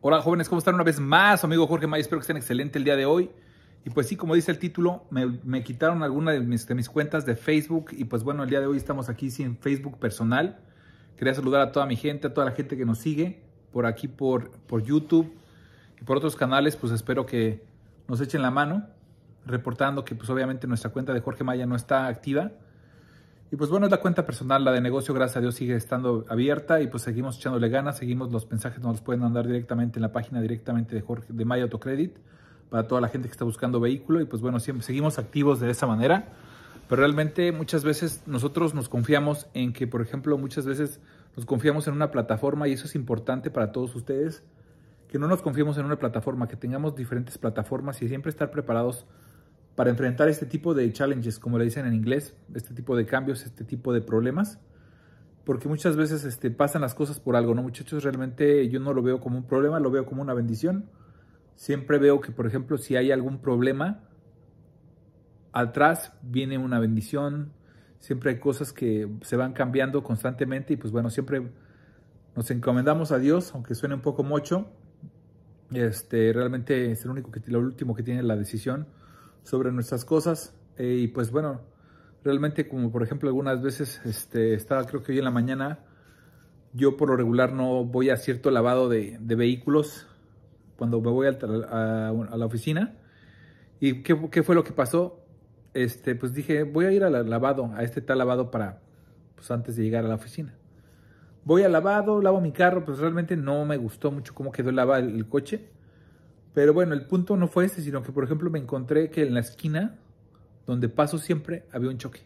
Hola jóvenes, ¿cómo están una vez más? Amigo Jorge Maya, espero que estén excelente el día de hoy. Y pues sí, como dice el título, me, quitaron alguna de mis, mis, cuentas de Facebook y pues bueno, el día de hoy estamos aquí sin Facebook personal. Quería saludar a toda mi gente, a toda la gente que nos sigue por aquí, por, por YouTube y por otros canales, pues espero que nos echen la mano reportando que pues obviamente nuestra cuenta de Jorge Maya no está activa y pues bueno, es la cuenta personal, la de negocio, gracias a Dios, sigue estando abierta y pues seguimos echándole ganas, seguimos, los mensajes nos los pueden mandar directamente en la página directamente de, Jorge, de My Credit para toda la gente que está buscando vehículo y pues bueno, siempre seguimos activos de esa manera. Pero realmente muchas veces nosotros nos confiamos en que, por ejemplo, muchas veces nos confiamos en una plataforma y eso es importante para todos ustedes, que no nos confiemos en una plataforma, que tengamos diferentes plataformas y siempre estar preparados para enfrentar este tipo de challenges, como le dicen en inglés, este tipo de cambios, este tipo de problemas, porque muchas veces este, pasan las cosas por algo, ¿no? Muchachos, realmente yo no lo veo como un problema, lo veo como una bendición. Siempre veo que, por ejemplo, si hay algún problema, atrás viene una bendición, siempre hay cosas que se van cambiando constantemente y pues bueno, siempre nos encomendamos a Dios, aunque suene un poco mocho, este, realmente es el único que, lo último que tiene la decisión sobre nuestras cosas. Eh, y pues bueno, realmente como por ejemplo algunas veces, este, estaba creo que hoy en la mañana, yo por lo regular no voy a cierto lavado de, vehículos cuando me voy a, la oficina. ¿Y qué, fue lo que pasó? Este, pues dije, voy a ir al lavado, a este tal lavado para, pues antes de llegar a la oficina. Voy al lavado, lavo mi carro, pues realmente no me gustó mucho cómo quedó el, lava, el coche. Pero bueno, el punto no fue ese, sino que, por ejemplo, me encontré que en la esquina donde paso siempre había un choque.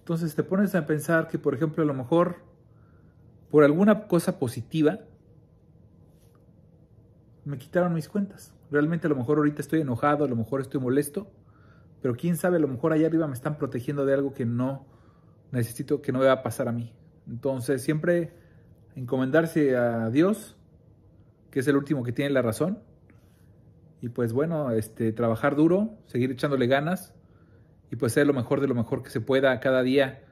Entonces te pones a pensar que, por ejemplo, a lo mejor por alguna cosa positiva me quitaron mis cuentas. Realmente a lo mejor ahorita estoy enojado, a lo mejor estoy molesto, pero quién sabe, a lo mejor allá arriba me están protegiendo de algo que no necesito, que no me va a pasar a mí. Entonces siempre encomendarse a Dios, que es el último que tiene la razón, y pues bueno, este, trabajar duro, seguir echándole ganas y pues ser lo mejor de lo mejor que se pueda cada día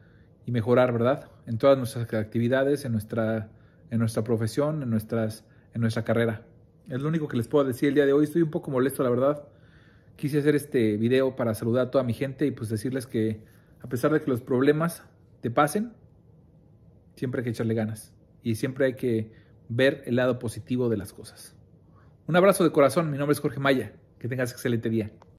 y mejorar, ¿verdad? En todas nuestras actividades, en nuestra, en nuestra profesión, en, nuestras, en nuestra carrera. Es lo único que les puedo decir el día de hoy. Estoy un poco molesto, la verdad. Quise hacer este video para saludar a toda mi gente y pues decirles que a pesar de que los problemas te pasen, siempre hay que echarle ganas y siempre hay que ver el lado positivo de las cosas. Un abrazo de corazón, mi nombre es Jorge Maya, que tengas excelente día.